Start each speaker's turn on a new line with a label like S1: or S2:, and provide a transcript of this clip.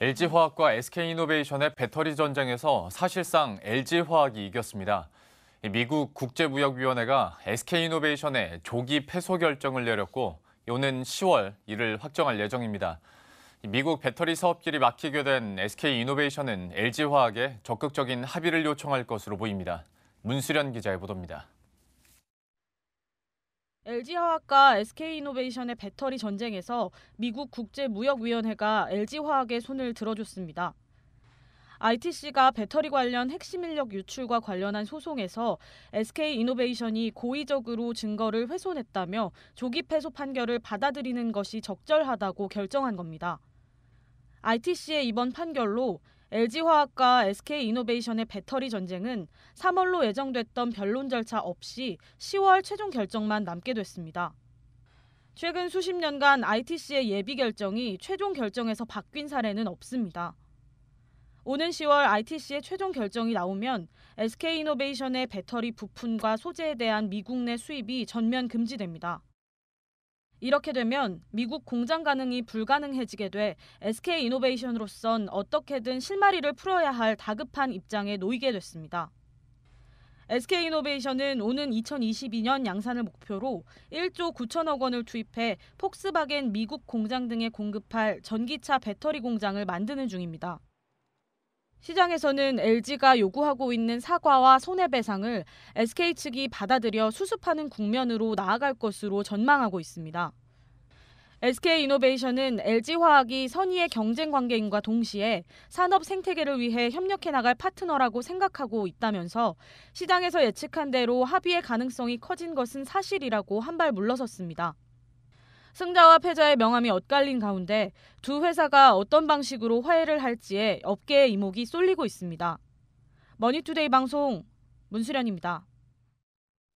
S1: LG화학과 SK이노베이션의 배터리 전쟁에서 사실상 LG화학이 이겼습니다. 미국 국제무역위원회가 SK이노베이션의 조기 패소 결정을 내렸고 오는 10월 이를 확정할 예정입니다. 미국 배터리 사업길이 막히게 된 SK이노베이션은 LG화학에 적극적인 합의를 요청할 것으로 보입니다. 문수련 기자의 보도입니다.
S2: LG화학과 SK이노베이션의 배터리 전쟁에서 미국 국제무역위원회가 LG화학의 손을 들어줬습니다. ITC가 배터리 관련 핵심 인력 유출과 관련한 소송에서 SK이노베이션이 고의적으로 증거를 훼손했다며 조기 패소 판결을 받아들이는 것이 적절하다고 결정한 겁니다. ITC의 이번 판결로 LG화학과 SK이노베이션의 배터리 전쟁은 3월로 예정됐던 변론 절차 없이 10월 최종 결정만 남게 됐습니다. 최근 수십 년간 ITC의 예비 결정이 최종 결정에서 바뀐 사례는 없습니다. 오는 10월 ITC의 최종 결정이 나오면 SK이노베이션의 배터리 부품과 소재에 대한 미국 내 수입이 전면 금지됩니다. 이렇게 되면 미국 공장 가능이 불가능해지게 돼 SK 이노베이션으로선 어떻게든 실마리를 풀어야 할 다급한 입장에 놓이게 됐습니다. SK 이노베이션은 오는 2022년 양산을 목표로 1조 9천억 원을 투입해 폭스바겐 미국 공장 등에 공급할 전기차 배터리 공장을 만드는 중입니다. 시장에서는 LG가 요구하고 있는 사과와 손해배상을 SK 측이 받아들여 수습하는 국면으로 나아갈 것으로 전망하고 있습니다. SK이노베이션은 LG화학이 선의의 경쟁 관계인과 동시에 산업 생태계를 위해 협력해 나갈 파트너라고 생각하고 있다면서 시장에서 예측한 대로 합의의 가능성이 커진 것은 사실이라고 한 발 물러섰습니다. 승자와 패자의 명함이 엇갈린 가운데 두 회사가 어떤 방식으로 화해를 할지에 업계의 이목이 쏠리고 있습니다. 머니투데이 방송 문수련입니다.